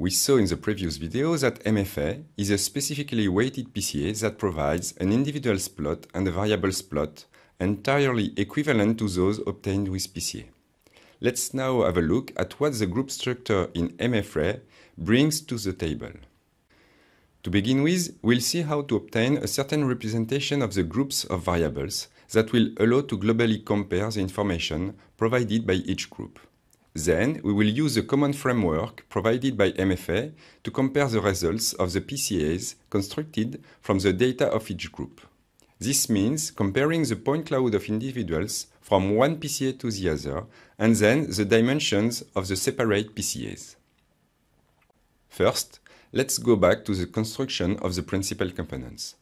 We saw in the previous video that MFA is a specifically weighted PCA that provides an individual plot and a variable plot entirely equivalent to those obtained with PCA. Let's now have a look at what the group structure in MFA brings to the table. To begin with, we'll see how to obtain a certain representation of the groups of variables that will allow to globally compare the information provided by each group. Then, we will use the common framework provided by MFA to compare the results of the PCAs constructed from the data of each group. This means comparing the point cloud of individuals from one PCA to the other, and then the dimensions of the separate PCAs. First, let's go back to the construction of the principal components.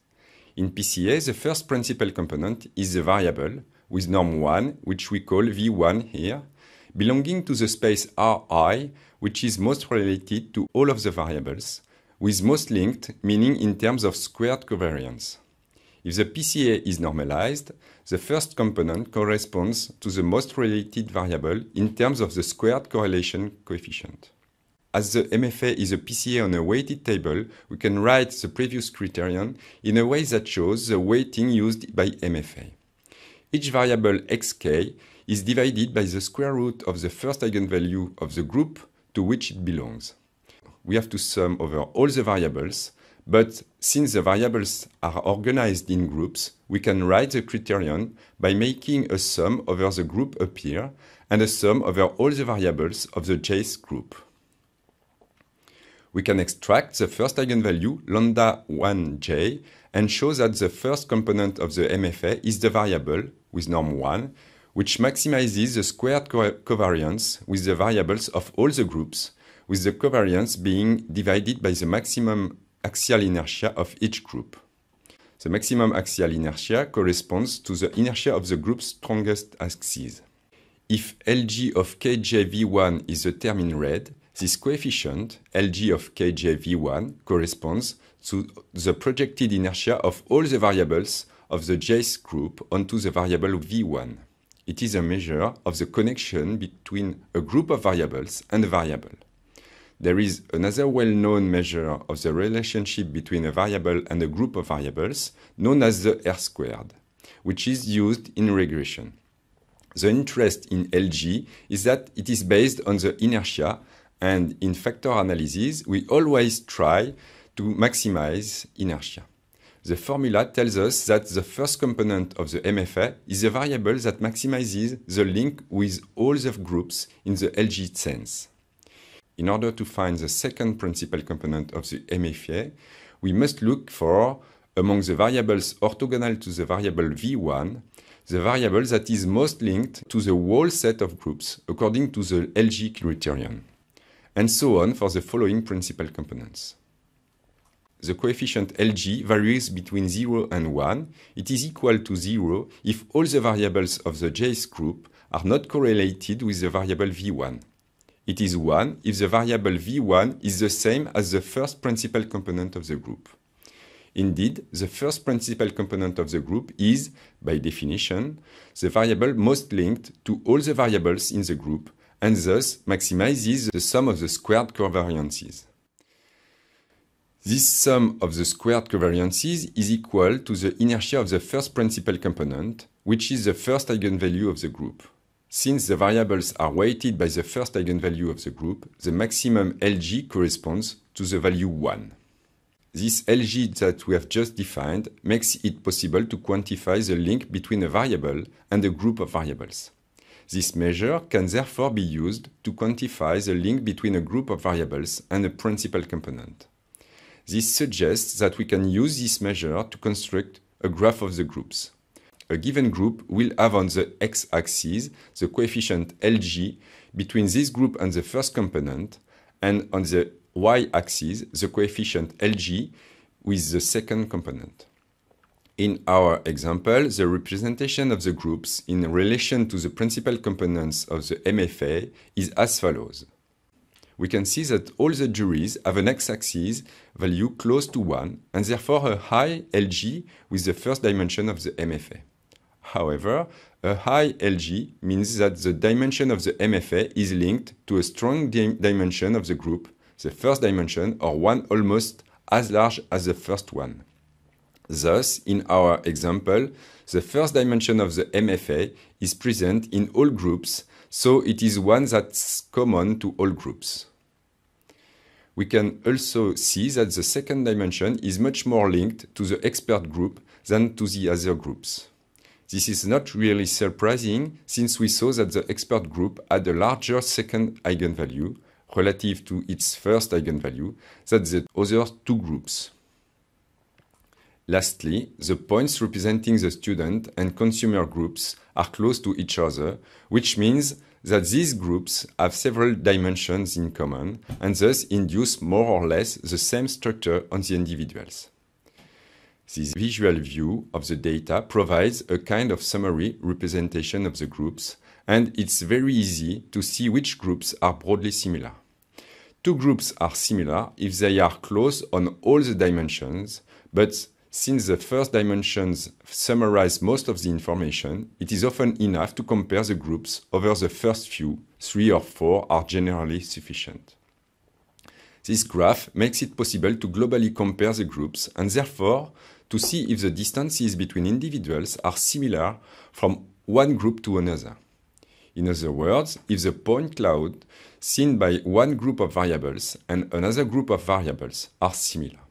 In PCA, the first principal component is the variable, with norm1, which we call v1 here, belonging to the space Ri, which is most related to all of the variables, with most linked, meaning in terms of squared covariance. If the PCA is normalized, the first component corresponds to the most related variable in terms of the squared correlation coefficient. As the MFA is a PCA on a weighted table, we can write the previous criterion in a way that shows the weighting used by MFA. Each variable xk is divided by the square root of the first eigenvalue of the group to which it belongs. We have to sum over all the variables, but since the variables are organized in groups, we can write the criterion by making a sum over the group up here and a sum over all the variables of the jth group. We can extract the first eigenvalue lambda 1j and show that the first component of the MFA is the variable with norm 1 which maximizes the squared co covariance with the variables of all the groups, with the covariance being divided by the maximum axial inertia of each group. The maximum axial inertia corresponds to the inertia of the group's strongest axis. If Lg of kjv1 is the term in red, this coefficient, Lg of kjv1, corresponds to the projected inertia of all the variables of the jth group onto the variable v1. It is a measure of the connection between a group of variables and a variable. There is another well-known measure of the relationship between a variable and a group of variables known as the R-squared, which is used in regression. The interest in LG is that it is based on the inertia and in factor analysis, we always try to maximize inertia. The formula tells us that the first component of the MFA is a variable that maximizes the link with all the groups in the LG sense. In order to find the second principal component of the MFA, we must look for, among the variables orthogonal to the variable v1, the variable that is most linked to the whole set of groups according to the LG criterion, and so on for the following principal components the coefficient Lg varies between 0 and 1. It is equal to 0 if all the variables of the jth group are not correlated with the variable v1. It is 1 if the variable v1 is the same as the first principal component of the group. Indeed, the first principal component of the group is, by definition, the variable most linked to all the variables in the group and thus maximizes the sum of the squared covariances. This sum of the squared covariances is equal to the inertia of the first principal component, which is the first eigenvalue of the group. Since the variables are weighted by the first eigenvalue of the group, the maximum LG corresponds to the value 1. This LG that we have just defined makes it possible to quantify the link between a variable and a group of variables. This measure can therefore be used to quantify the link between a group of variables and a principal component. This suggests that we can use this measure to construct a graph of the groups. A given group will have on the x-axis the coefficient Lg between this group and the first component, and on the y-axis the coefficient Lg with the second component. In our example, the representation of the groups in relation to the principal components of the MFA is as follows we can see that all the juries have an x-axis value close to 1 and therefore a high LG with the first dimension of the MFA. However, a high LG means that the dimension of the MFA is linked to a strong dimension of the group, the first dimension or one almost as large as the first one. Thus, in our example, the first dimension of the MFA is present in all groups so it is one that's common to all groups. We can also see that the second dimension is much more linked to the expert group than to the other groups. This is not really surprising since we saw that the expert group had a larger second eigenvalue relative to its first eigenvalue than the other two groups. Lastly, the points representing the student and consumer groups are close to each other, which means that these groups have several dimensions in common and thus induce more or less the same structure on the individuals. This visual view of the data provides a kind of summary representation of the groups, and it's very easy to see which groups are broadly similar. Two groups are similar if they are close on all the dimensions, but since the first dimensions summarize most of the information, it is often enough to compare the groups over the first few, three or four are generally sufficient. This graph makes it possible to globally compare the groups and therefore to see if the distances between individuals are similar from one group to another. In other words, if the point cloud seen by one group of variables and another group of variables are similar.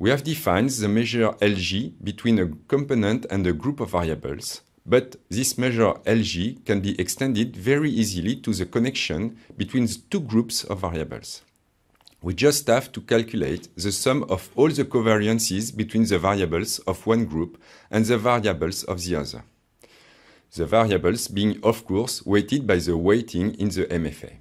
We have defined the measure Lg between a component and a group of variables, but this measure Lg can be extended very easily to the connection between the two groups of variables. We just have to calculate the sum of all the covariances between the variables of one group and the variables of the other. The variables being, of course, weighted by the weighting in the MFA.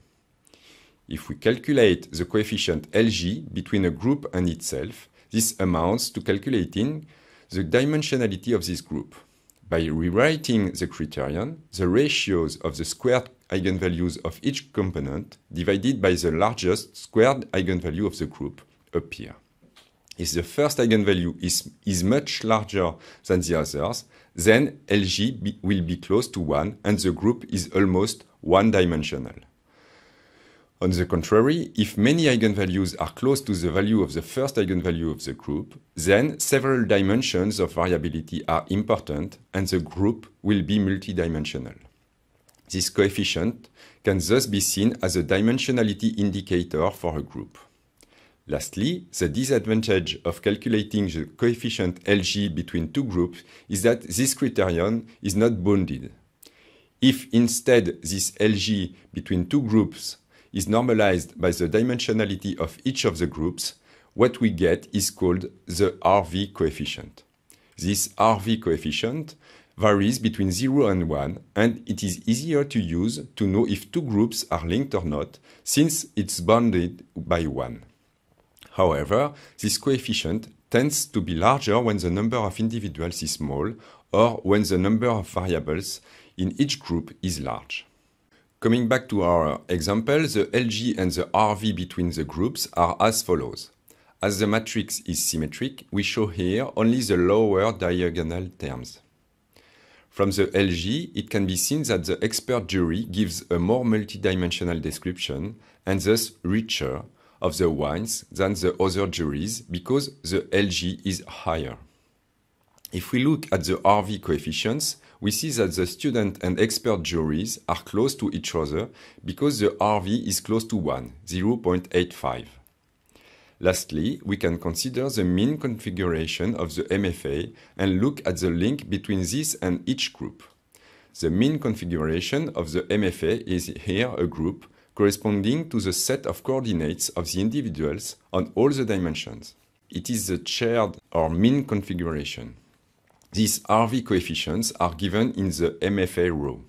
If we calculate the coefficient Lg between a group and itself, this amounts to calculating the dimensionality of this group. By rewriting the criterion, the ratios of the squared eigenvalues of each component divided by the largest squared eigenvalue of the group appear. If the first eigenvalue is, is much larger than the others, then LG be, will be close to 1 and the group is almost one-dimensional. On the contrary, if many eigenvalues are close to the value of the first eigenvalue of the group, then several dimensions of variability are important and the group will be multidimensional. This coefficient can thus be seen as a dimensionality indicator for a group. Lastly, the disadvantage of calculating the coefficient LG between two groups is that this criterion is not bounded. If instead this LG between two groups is normalized by the dimensionality of each of the groups, what we get is called the RV coefficient. This RV coefficient varies between 0 and 1, and it is easier to use to know if two groups are linked or not, since it's bounded by 1. However, this coefficient tends to be larger when the number of individuals is small or when the number of variables in each group is large. Coming back to our example, the LG and the RV between the groups are as follows. As the matrix is symmetric, we show here only the lower diagonal terms. From the LG, it can be seen that the expert jury gives a more multidimensional description and thus richer of the wines than the other juries because the LG is higher. If we look at the RV coefficients, we see that the student and expert juries are close to each other because the RV is close to 1, 0.85. Lastly, we can consider the mean configuration of the MFA and look at the link between this and each group. The mean configuration of the MFA is here a group corresponding to the set of coordinates of the individuals on all the dimensions. It is the shared or mean configuration. These RV coefficients are given in the MFA row.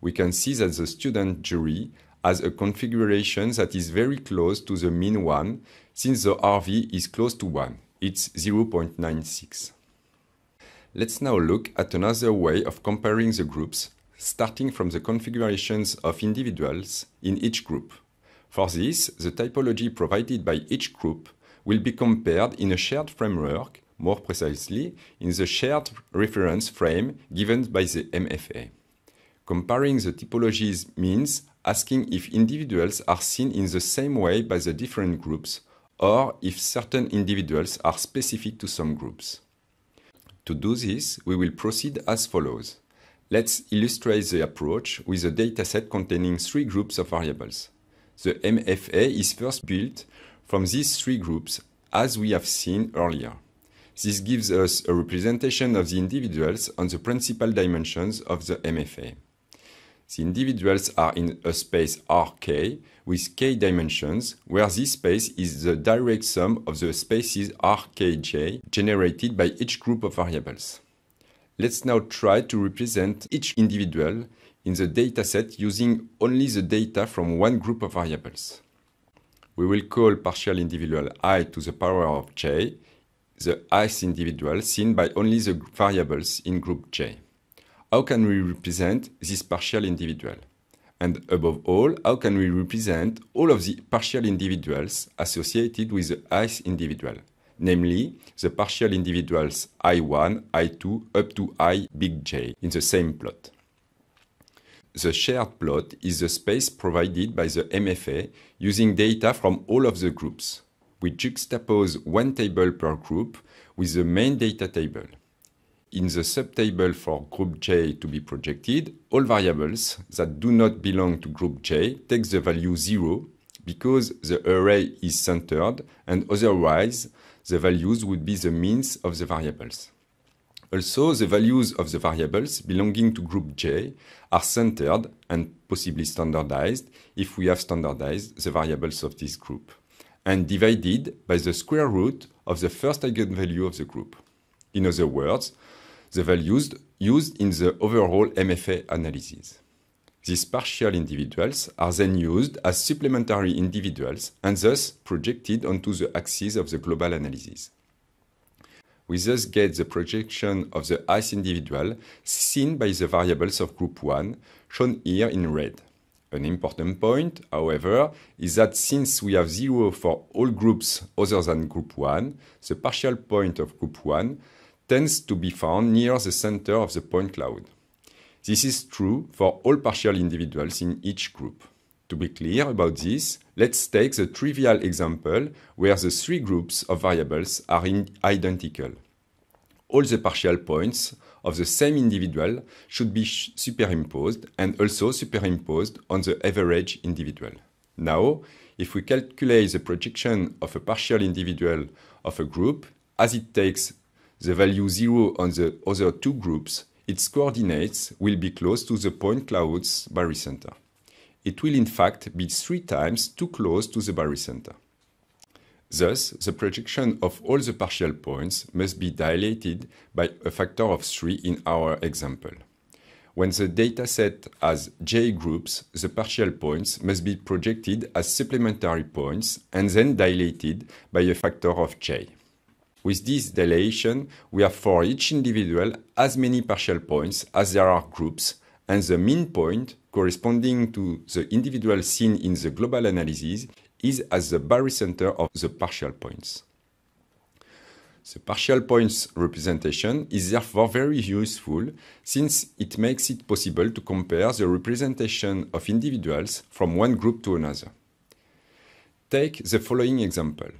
We can see that the student jury has a configuration that is very close to the mean one since the RV is close to 1, it's 0.96. Let's now look at another way of comparing the groups, starting from the configurations of individuals in each group. For this, the typology provided by each group will be compared in a shared framework more precisely in the shared reference frame given by the MFA. Comparing the typologies means asking if individuals are seen in the same way by the different groups or if certain individuals are specific to some groups. To do this, we will proceed as follows. Let's illustrate the approach with a dataset containing three groups of variables. The MFA is first built from these three groups, as we have seen earlier. This gives us a representation of the individuals on the principal dimensions of the MFA. The individuals are in a space Rk with k dimensions, where this space is the direct sum of the spaces Rkj generated by each group of variables. Let's now try to represent each individual in the dataset using only the data from one group of variables. We will call partial individual i to the power of j the ice individual seen by only the variables in group J. How can we represent this partial individual? And above all, how can we represent all of the partial individuals associated with the ice individual, namely the partial individuals i1, i2, up to i big J in the same plot. The shared plot is the space provided by the MFA using data from all of the groups we juxtapose one table per group with the main data table. In the subtable for group J to be projected, all variables that do not belong to group J take the value 0 because the array is centered and otherwise the values would be the means of the variables. Also, the values of the variables belonging to group J are centered and possibly standardized if we have standardized the variables of this group and divided by the square root of the first eigenvalue of the group. In other words, the values used in the overall MFA analysis. These partial individuals are then used as supplementary individuals and thus projected onto the axis of the global analysis. We thus get the projection of the ice individual seen by the variables of group 1, shown here in red. An important point, however, is that since we have zero for all groups other than group 1, the partial point of group 1 tends to be found near the center of the point cloud. This is true for all partial individuals in each group. To be clear about this, let's take the trivial example where the three groups of variables are identical. All the partial points of the same individual should be superimposed and also superimposed on the average individual. Now, if we calculate the projection of a partial individual of a group, as it takes the value 0 on the other two groups, its coordinates will be close to the point cloud's barycenter. It will in fact be three times too close to the barycenter. Thus, the projection of all the partial points must be dilated by a factor of 3 in our example. When the dataset has j groups, the partial points must be projected as supplementary points and then dilated by a factor of j. With this dilation, we have for each individual as many partial points as there are groups, and the mean point corresponding to the individual seen in the global analysis is at the barycenter of the partial points. The partial points representation is therefore very useful since it makes it possible to compare the representation of individuals from one group to another. Take the following example.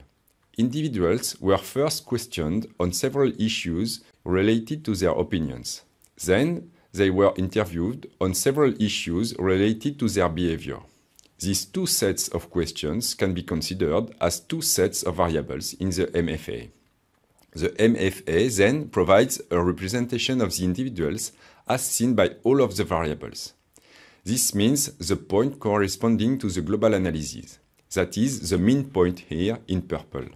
Individuals were first questioned on several issues related to their opinions. Then, they were interviewed on several issues related to their behavior. These two sets of questions can be considered as two sets of variables in the MFA. The MFA then provides a representation of the individuals as seen by all of the variables. This means the point corresponding to the global analysis, that is, the mean point here in purple.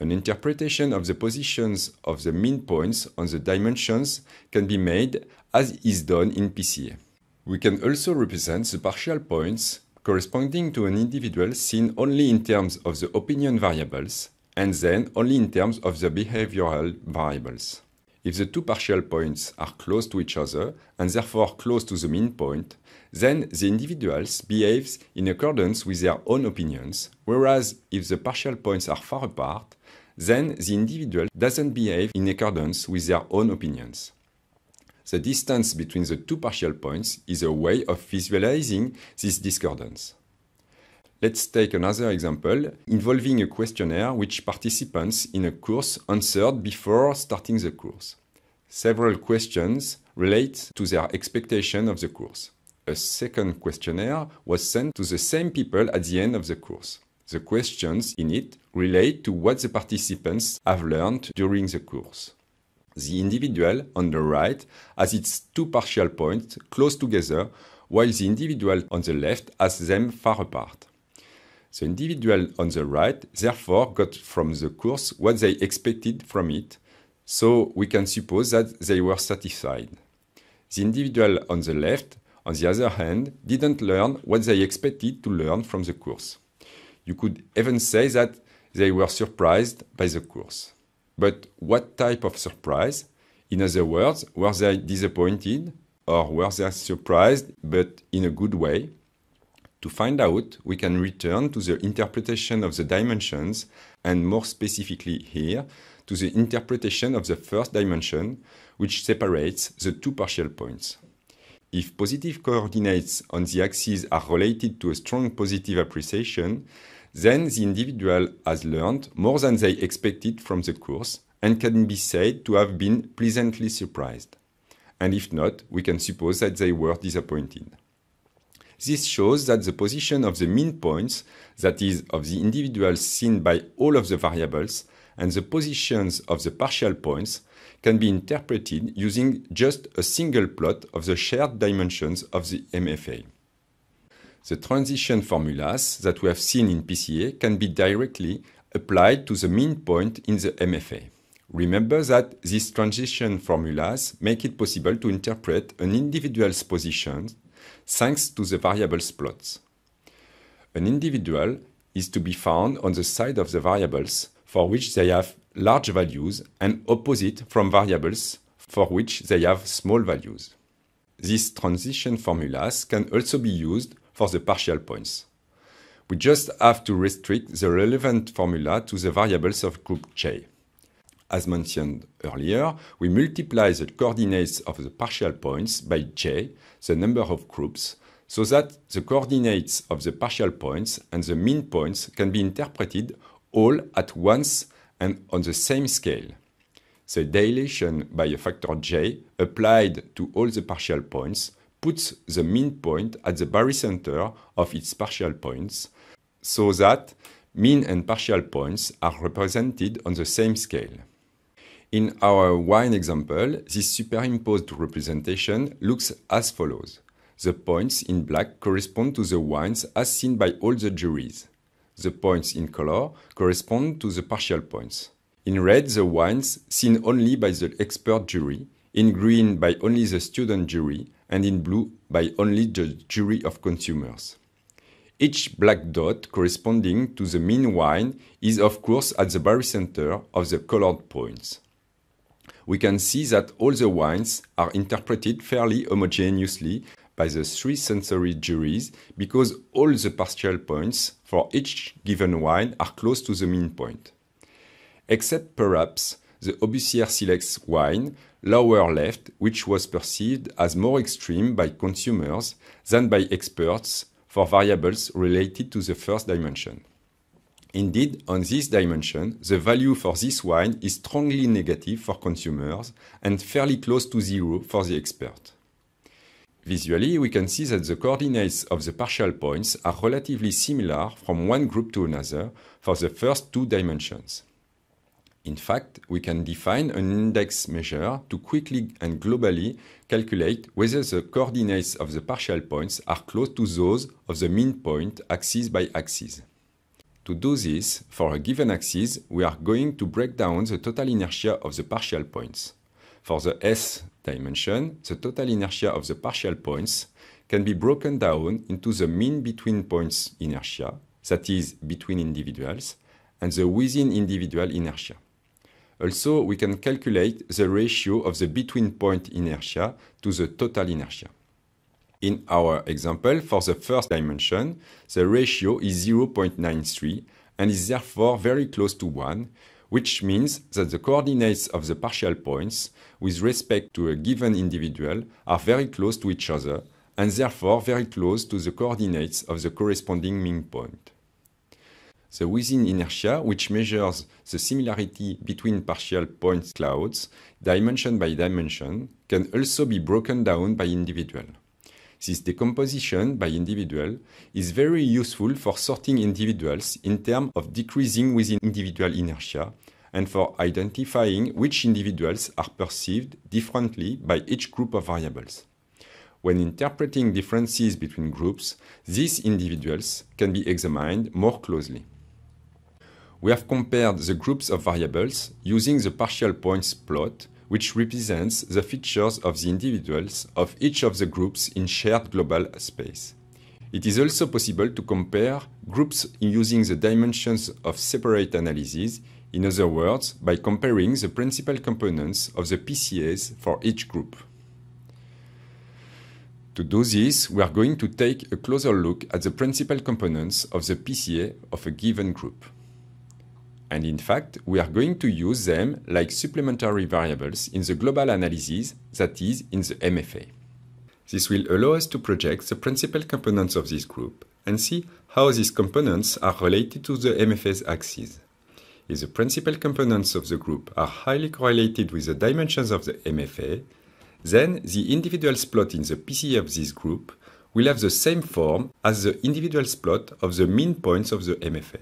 An interpretation of the positions of the mean points on the dimensions can be made as is done in PCA. We can also represent the partial points corresponding to an individual seen only in terms of the opinion variables and then only in terms of the behavioral variables. If the two partial points are close to each other and therefore close to the mean point, then the individuals behaves in accordance with their own opinions, whereas if the partial points are far apart, then the individual doesn't behave in accordance with their own opinions. The distance between the two partial points is a way of visualizing this discordance. Let's take another example involving a questionnaire which participants in a course answered before starting the course. Several questions relate to their expectation of the course. A second questionnaire was sent to the same people at the end of the course. The questions in it relate to what the participants have learned during the course. The individual, on the right, has its two partial points close together, while the individual on the left has them far apart. The individual on the right therefore got from the course what they expected from it, so we can suppose that they were satisfied. The individual on the left, on the other hand, didn't learn what they expected to learn from the course. You could even say that they were surprised by the course. But what type of surprise? In other words, were they disappointed or were they surprised but in a good way? To find out, we can return to the interpretation of the dimensions and more specifically here to the interpretation of the first dimension which separates the two partial points. If positive coordinates on the axis are related to a strong positive appreciation, then the individual has learned more than they expected from the course and can be said to have been pleasantly surprised. And if not, we can suppose that they were disappointed. This shows that the position of the mean points, that is, of the individuals seen by all of the variables, and the positions of the partial points can be interpreted using just a single plot of the shared dimensions of the MFA the transition formulas that we have seen in PCA can be directly applied to the mean point in the MFA. Remember that these transition formulas make it possible to interpret an individual's position thanks to the variables plots. An individual is to be found on the side of the variables for which they have large values and opposite from variables for which they have small values. These transition formulas can also be used for the partial points. We just have to restrict the relevant formula to the variables of group J. As mentioned earlier, we multiply the coordinates of the partial points by J, the number of groups, so that the coordinates of the partial points and the mean points can be interpreted all at once and on the same scale. The dilation by a factor j applied to all the partial points puts the mean point at the barycenter of its partial points, so that mean and partial points are represented on the same scale. In our wine example, this superimposed representation looks as follows. The points in black correspond to the wines as seen by all the juries. The points in color correspond to the partial points. In red, the wines seen only by the expert jury, in green by only the student jury, and in blue by only the jury of consumers. Each black dot corresponding to the mean wine is of course at the barycenter of the colored points. We can see that all the wines are interpreted fairly homogeneously by the three sensory juries because all the partial points for each given wine are close to the mean point. Except perhaps the Obusier Silex wine, lower left, which was perceived as more extreme by consumers than by experts for variables related to the first dimension. Indeed, on this dimension, the value for this wine is strongly negative for consumers and fairly close to zero for the expert. Visually, we can see that the coordinates of the partial points are relatively similar from one group to another for the first two dimensions. In fact, we can define an index measure to quickly and globally calculate whether the coordinates of the partial points are close to those of the mean point axis by axis. To do this, for a given axis, we are going to break down the total inertia of the partial points. For the S dimension, the total inertia of the partial points can be broken down into the mean between points inertia, that is, between individuals, and the within individual inertia. Also, we can calculate the ratio of the between point inertia to the total inertia. In our example, for the first dimension, the ratio is 0.93 and is therefore very close to 1, which means that the coordinates of the partial points with respect to a given individual are very close to each other and therefore very close to the coordinates of the corresponding mean point. The within inertia, which measures the similarity between partial point clouds, dimension by dimension, can also be broken down by individual. This decomposition by individual is very useful for sorting individuals in terms of decreasing within individual inertia and for identifying which individuals are perceived differently by each group of variables. When interpreting differences between groups, these individuals can be examined more closely we have compared the groups of variables using the partial points plot, which represents the features of the individuals of each of the groups in shared global space. It is also possible to compare groups using the dimensions of separate analyses, in other words, by comparing the principal components of the PCAs for each group. To do this, we are going to take a closer look at the principal components of the PCA of a given group and in fact, we are going to use them like supplementary variables in the global analysis, that is, in the MFA. This will allow us to project the principal components of this group and see how these components are related to the MFA's axis. If the principal components of the group are highly correlated with the dimensions of the MFA, then the individual plot in the PCA of this group will have the same form as the individual plot of the mean points of the MFA.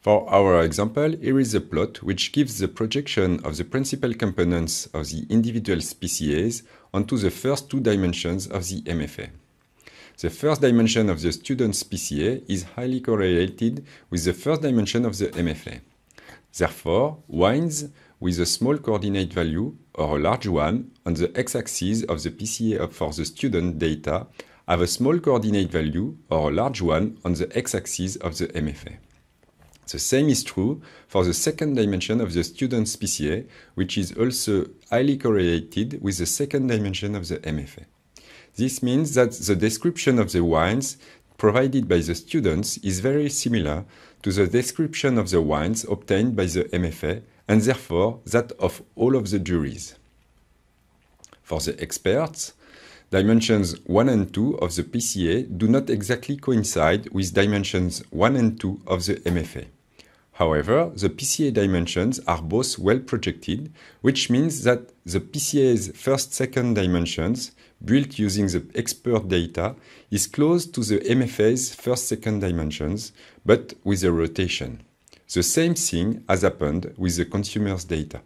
For our example, here is a plot which gives the projection of the principal components of the individual species onto the first two dimensions of the MFA. The first dimension of the student species is highly correlated with the first dimension of the MFA. Therefore, wines with a small coordinate value or a large one on the x-axis of the PCA for the student data have a small coordinate value or a large one on the x-axis of the MFA. The same is true for the second dimension of the student PCA, which is also highly correlated with the second dimension of the MFA. This means that the description of the wines provided by the students is very similar to the description of the wines obtained by the MFA and therefore that of all of the juries. For the experts, dimensions 1 and 2 of the PCA do not exactly coincide with dimensions 1 and 2 of the MFA. However, the PCA dimensions are both well projected, which means that the PCA's first second dimensions, built using the expert data, is close to the MFA's first second dimensions, but with a rotation. The same thing has happened with the consumer's data.